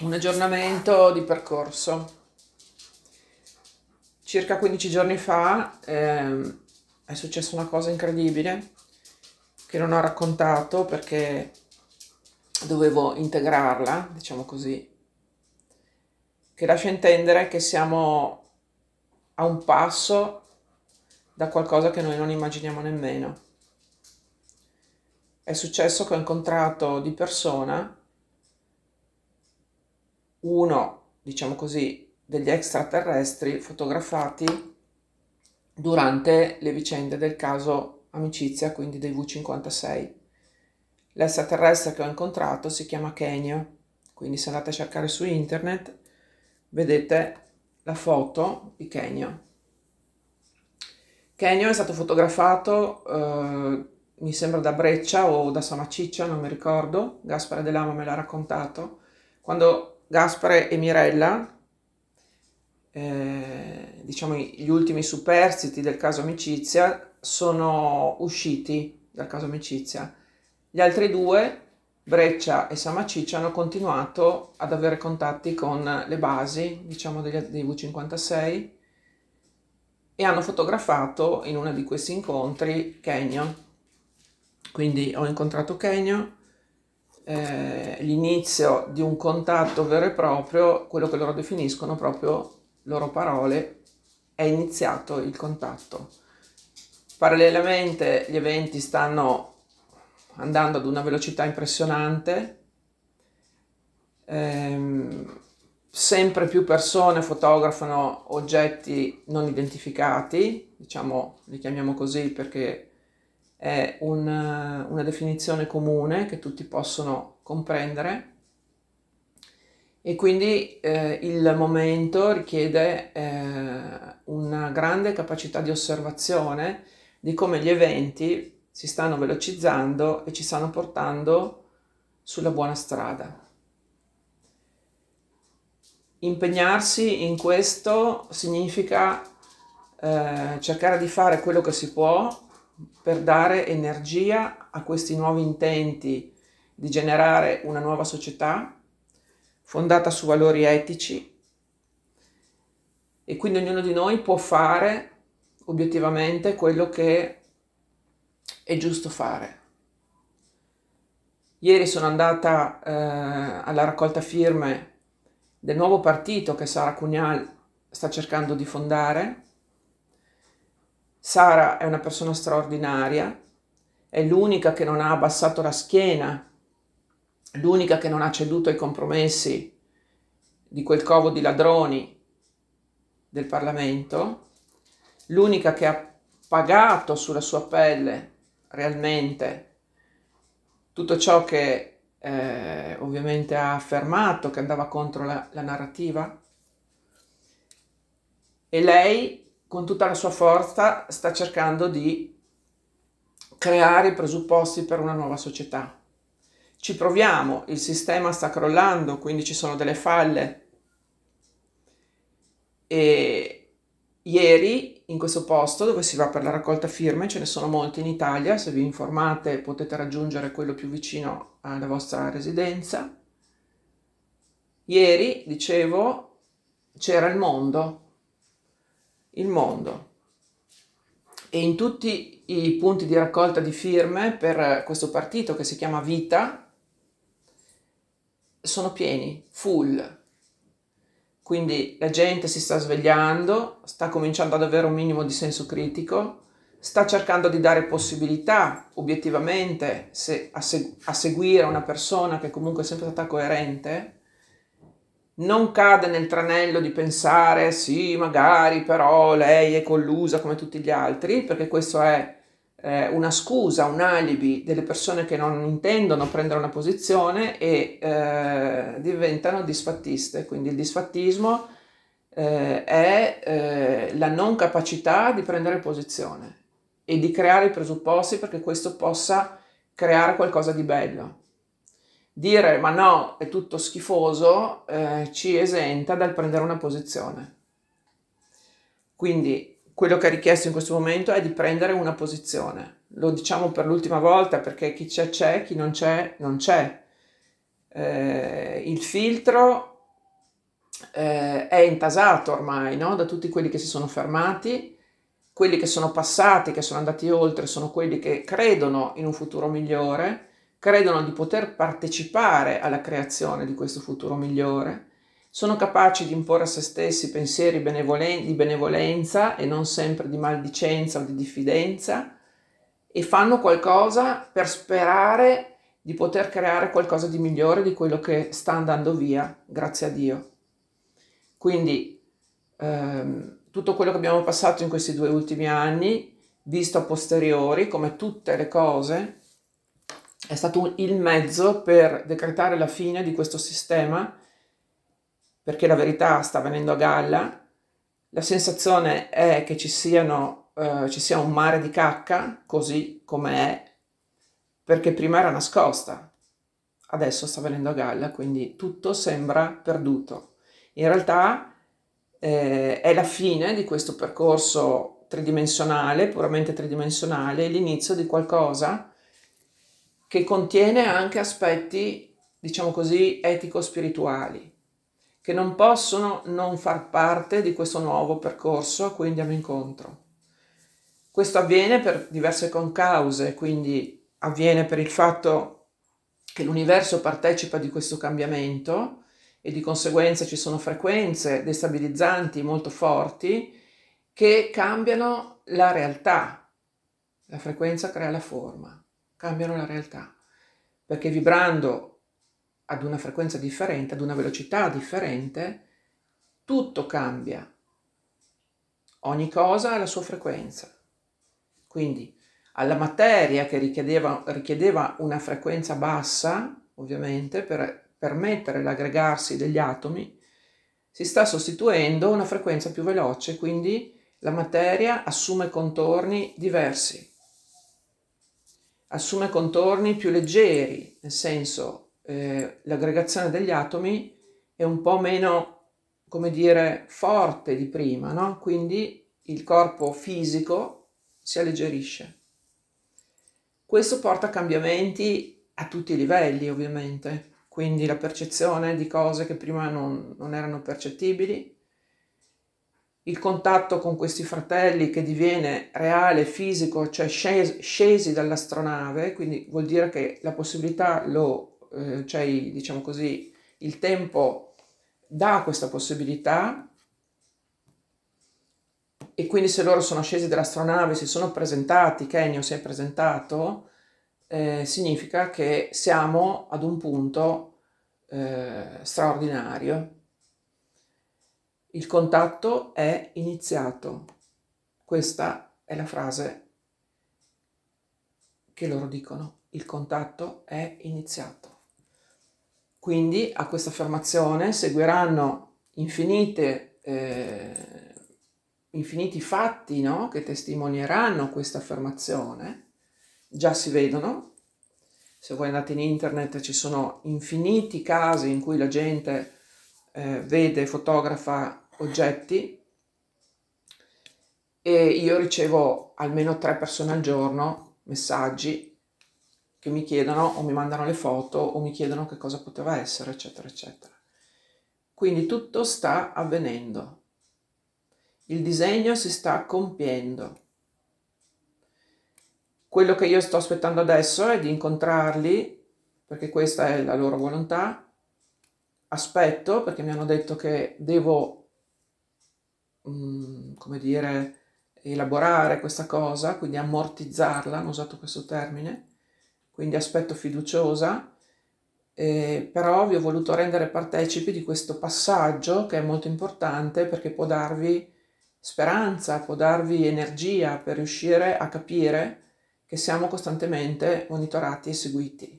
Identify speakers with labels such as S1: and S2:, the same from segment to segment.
S1: un aggiornamento di percorso. Circa 15 giorni fa ehm, è successa una cosa incredibile che non ho raccontato perché dovevo integrarla, diciamo così, che lascia intendere che siamo a un passo da qualcosa che noi non immaginiamo nemmeno. È successo che ho incontrato di persona uno, diciamo così, degli extraterrestri fotografati durante le vicende del caso Amicizia, quindi dei V56. L'extraterrestre che ho incontrato si chiama Kenio, quindi se andate a cercare su internet vedete la foto di Kenio. Kenio è stato fotografato, eh, mi sembra da Breccia o da Samaciccia, non mi ricordo, Gaspare De Lama me l'ha raccontato, quando Gaspare e Mirella, eh, diciamo gli ultimi superstiti del caso amicizia, sono usciti dal caso amicizia. Gli altri due, Breccia e Samaciccia, hanno continuato ad avere contatti con le basi, diciamo, degli, dei V56 e hanno fotografato in uno di questi incontri Kenyon. Quindi ho incontrato Kenyon eh, l'inizio di un contatto vero e proprio, quello che loro definiscono proprio, loro parole, è iniziato il contatto. Parallelamente gli eventi stanno andando ad una velocità impressionante, ehm, sempre più persone fotografano oggetti non identificati, diciamo, li chiamiamo così perché è un, eh, una definizione comune che tutti possono comprendere e quindi eh, il momento richiede eh, una grande capacità di osservazione di come gli eventi si stanno velocizzando e ci stanno portando sulla buona strada. Impegnarsi in questo significa eh, cercare di fare quello che si può per dare energia a questi nuovi intenti di generare una nuova società fondata su valori etici e quindi ognuno di noi può fare obiettivamente quello che è giusto fare. Ieri sono andata eh, alla raccolta firme del nuovo partito che Sara Cunial sta cercando di fondare Sara è una persona straordinaria, è l'unica che non ha abbassato la schiena, l'unica che non ha ceduto ai compromessi di quel covo di ladroni del Parlamento, l'unica che ha pagato sulla sua pelle realmente tutto ciò che eh, ovviamente ha affermato che andava contro la, la narrativa e lei con tutta la sua forza sta cercando di creare i presupposti per una nuova società. Ci proviamo, il sistema sta crollando, quindi ci sono delle falle. E ieri in questo posto dove si va per la raccolta firme, ce ne sono molti in Italia, se vi informate potete raggiungere quello più vicino alla vostra residenza. Ieri, dicevo, c'era il mondo, il mondo. E in tutti i punti di raccolta di firme per questo partito che si chiama Vita sono pieni, full. Quindi la gente si sta svegliando, sta cominciando ad avere un minimo di senso critico, sta cercando di dare possibilità obiettivamente se, a, seg- a seguire una persona che comunque è sempre stata coerente non cade nel tranello di pensare sì, magari però lei è collusa come tutti gli altri, perché questo è eh, una scusa, un alibi delle persone che non intendono prendere una posizione e eh, diventano disfattiste. Quindi il disfattismo eh, è eh, la non capacità di prendere posizione e di creare i presupposti perché questo possa creare qualcosa di bello dire ma no, è tutto schifoso, eh, ci esenta dal prendere una posizione. Quindi quello che è richiesto in questo momento è di prendere una posizione. Lo diciamo per l'ultima volta perché chi c'è c'è, chi non c'è non c'è. Eh, il filtro eh, è intasato ormai no? da tutti quelli che si sono fermati, quelli che sono passati, che sono andati oltre, sono quelli che credono in un futuro migliore credono di poter partecipare alla creazione di questo futuro migliore, sono capaci di imporre a se stessi pensieri benevolen- di benevolenza e non sempre di maldicenza o di diffidenza e fanno qualcosa per sperare di poter creare qualcosa di migliore di quello che sta andando via, grazie a Dio. Quindi ehm, tutto quello che abbiamo passato in questi due ultimi anni, visto a posteriori, come tutte le cose, è stato il mezzo per decretare la fine di questo sistema, perché la verità sta venendo a galla. La sensazione è che ci, siano, eh, ci sia un mare di cacca, così come è, perché prima era nascosta, adesso sta venendo a galla, quindi tutto sembra perduto. In realtà eh, è la fine di questo percorso tridimensionale, puramente tridimensionale, l'inizio di qualcosa che contiene anche aspetti, diciamo così, etico-spirituali, che non possono non far parte di questo nuovo percorso a cui andiamo incontro. Questo avviene per diverse concause, quindi avviene per il fatto che l'universo partecipa di questo cambiamento e di conseguenza ci sono frequenze destabilizzanti molto forti che cambiano la realtà. La frequenza crea la forma cambiano la realtà, perché vibrando ad una frequenza differente, ad una velocità differente, tutto cambia. Ogni cosa ha la sua frequenza. Quindi alla materia che richiedeva, richiedeva una frequenza bassa, ovviamente, per permettere l'aggregarsi degli atomi, si sta sostituendo una frequenza più veloce, quindi la materia assume contorni diversi assume contorni più leggeri, nel senso eh, l'aggregazione degli atomi è un po' meno, come dire, forte di prima, no? quindi il corpo fisico si alleggerisce. Questo porta a cambiamenti a tutti i livelli, ovviamente, quindi la percezione di cose che prima non, non erano percettibili, il contatto con questi fratelli che diviene reale, fisico, cioè scesi, scesi dall'astronave, quindi vuol dire che la possibilità lo, eh, cioè diciamo così, il tempo dà questa possibilità e quindi se loro sono scesi dall'astronave, si sono presentati, Kenyon si è presentato, eh, significa che siamo ad un punto eh, straordinario. Il contatto è iniziato. Questa è la frase che loro dicono. Il contatto è iniziato. Quindi a questa affermazione seguiranno infinite, eh, infiniti fatti no? che testimonieranno questa affermazione. Già si vedono. Se voi andate in internet ci sono infiniti casi in cui la gente eh, vede, fotografa oggetti e io ricevo almeno tre persone al giorno messaggi che mi chiedono o mi mandano le foto o mi chiedono che cosa poteva essere, eccetera, eccetera. Quindi tutto sta avvenendo. Il disegno si sta compiendo. Quello che io sto aspettando adesso è di incontrarli, perché questa è la loro volontà, aspetto perché mi hanno detto che devo, mm, come dire, elaborare questa cosa, quindi ammortizzarla, hanno usato questo termine, quindi aspetto fiduciosa, eh, però vi ho voluto rendere partecipi di questo passaggio che è molto importante perché può darvi speranza, può darvi energia per riuscire a capire che siamo costantemente monitorati e seguiti.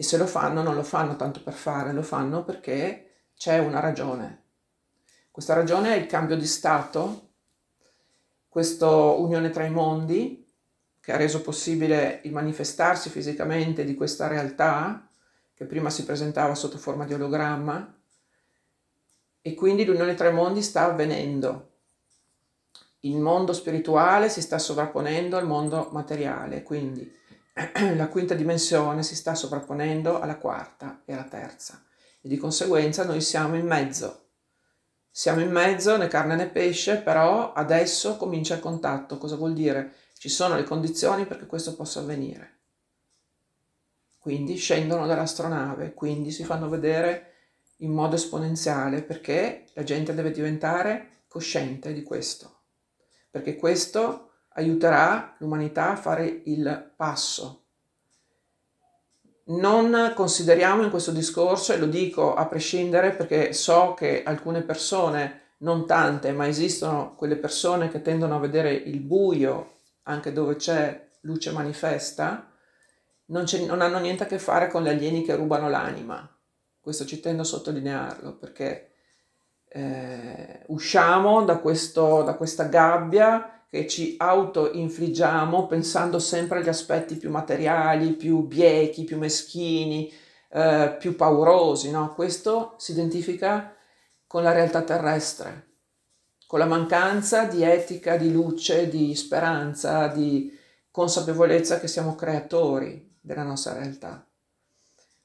S1: E se lo fanno, non lo fanno tanto per fare, lo fanno perché c'è una ragione. Questa ragione è il cambio di stato, questa unione tra i mondi che ha reso possibile il manifestarsi fisicamente di questa realtà che prima si presentava sotto forma di ologramma e quindi l'unione tra i mondi sta avvenendo. Il mondo spirituale si sta sovrapponendo al mondo materiale, quindi la quinta dimensione si sta sovrapponendo alla quarta e alla terza e di conseguenza noi siamo in mezzo. Siamo in mezzo né carne né pesce, però adesso comincia il contatto. Cosa vuol dire? Ci sono le condizioni perché questo possa avvenire. Quindi scendono dall'astronave, quindi si fanno vedere in modo esponenziale perché la gente deve diventare cosciente di questo. Perché questo aiuterà l'umanità a fare il passo. Non consideriamo in questo discorso, e lo dico a prescindere perché so che alcune persone, non tante, ma esistono quelle persone che tendono a vedere il buio anche dove c'è luce manifesta, non, non hanno niente a che fare con gli alieni che rubano l'anima. Questo ci tendo a sottolinearlo perché eh, usciamo da, questo, da questa gabbia che ci auto-infliggiamo pensando sempre agli aspetti più materiali, più biechi, più meschini, eh, più paurosi. No? Questo si identifica con la realtà terrestre, con la mancanza di etica, di luce, di speranza, di consapevolezza che siamo creatori della nostra realtà.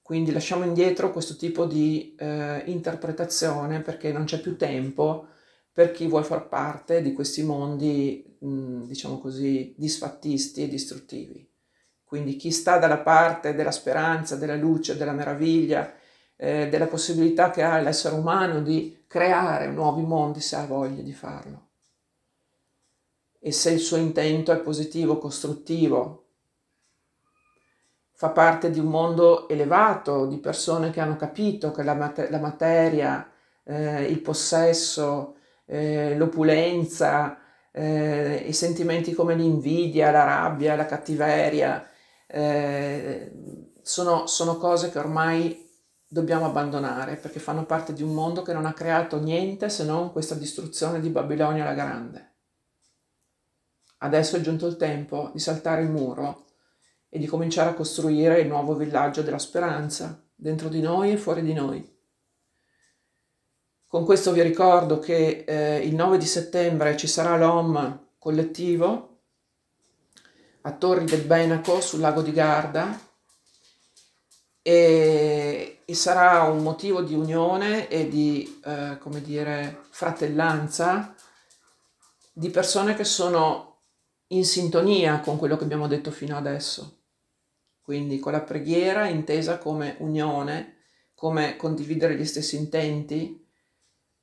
S1: Quindi lasciamo indietro questo tipo di eh, interpretazione perché non c'è più tempo per chi vuole far parte di questi mondi diciamo così, disfattisti e distruttivi. Quindi chi sta dalla parte della speranza, della luce, della meraviglia, eh, della possibilità che ha l'essere umano di creare nuovi mondi se ha voglia di farlo. E se il suo intento è positivo, costruttivo, fa parte di un mondo elevato, di persone che hanno capito che la, mater- la materia, eh, il possesso, eh, l'opulenza, eh, i sentimenti come l'invidia, la rabbia, la cattiveria, eh, sono, sono cose che ormai dobbiamo abbandonare perché fanno parte di un mondo che non ha creato niente se non questa distruzione di Babilonia la Grande. Adesso è giunto il tempo di saltare il muro e di cominciare a costruire il nuovo villaggio della speranza, dentro di noi e fuori di noi. Con questo vi ricordo che eh, il 9 di settembre ci sarà l'OM collettivo a Torri del Benaco sul lago di Garda e, e sarà un motivo di unione e di, eh, come dire, fratellanza di persone che sono in sintonia con quello che abbiamo detto fino adesso. Quindi con la preghiera intesa come unione, come condividere gli stessi intenti,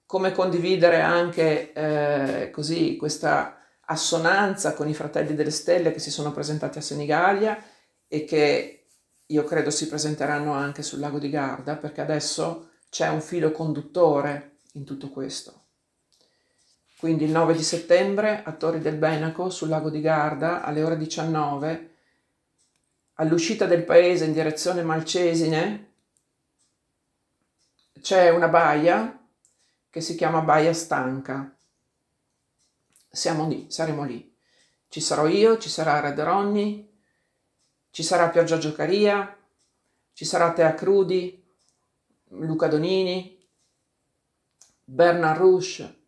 S1: come condividere anche eh, così questa assonanza con i fratelli delle stelle che si sono presentati a Senigallia e che io credo si presenteranno anche sul lago di Garda perché adesso c'è un filo conduttore in tutto questo. Quindi il 9 di settembre a Torri del Benaco sul lago di Garda alle ore 19 all'uscita del paese in direzione Malcesine c'è una baia che si chiama Baia Stanca. Siamo lì, saremo lì. Ci sarò io, ci sarà Red Ronnie, ci sarà Pioggia Giocaria, ci sarà Tea Crudi, Luca Donini, Bernard Rouge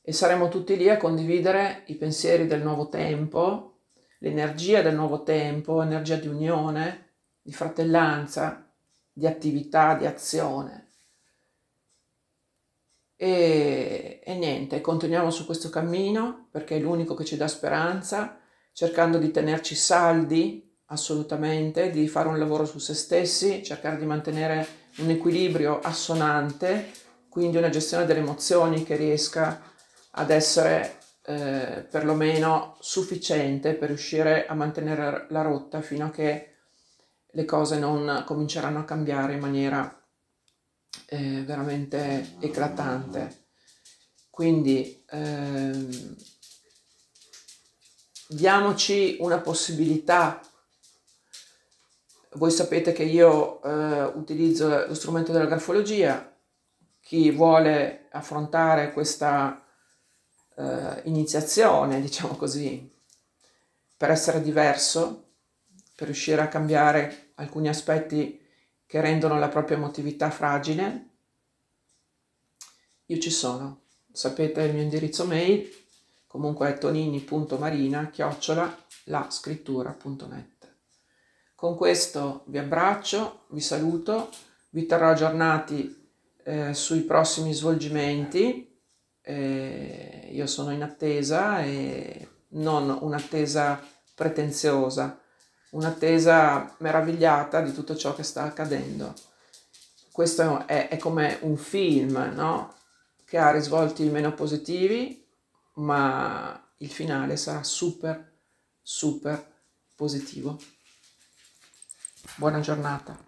S1: e saremo tutti lì a condividere i pensieri del nuovo tempo, l'energia del nuovo tempo, energia di unione, di fratellanza, di attività, di azione. E, e niente, continuiamo su questo cammino perché è l'unico che ci dà speranza, cercando di tenerci saldi assolutamente, di fare un lavoro su se stessi, cercare di mantenere un equilibrio assonante, quindi una gestione delle emozioni che riesca ad essere eh, perlomeno sufficiente per riuscire a mantenere la rotta fino a che le cose non cominceranno a cambiare in maniera eh, veramente eclatante. Quindi ehm, diamoci una possibilità. Voi sapete che io eh, utilizzo lo strumento della grafologia. Chi vuole affrontare questa eh, iniziazione, diciamo così, per essere diverso, per riuscire a cambiare alcuni aspetti che rendono la propria emotività fragile, io ci sono. Sapete il mio indirizzo mail, comunque è tonini.marina-lascrittura.net. Con questo vi abbraccio, vi saluto, vi terrò aggiornati eh, sui prossimi svolgimenti. Eh, io sono in attesa e non un'attesa pretenziosa, un'attesa meravigliata di tutto ciò che sta accadendo. Questo è, è come un film, no? Che ha risvolti meno positivi, ma il finale sarà super, super positivo. Buona giornata.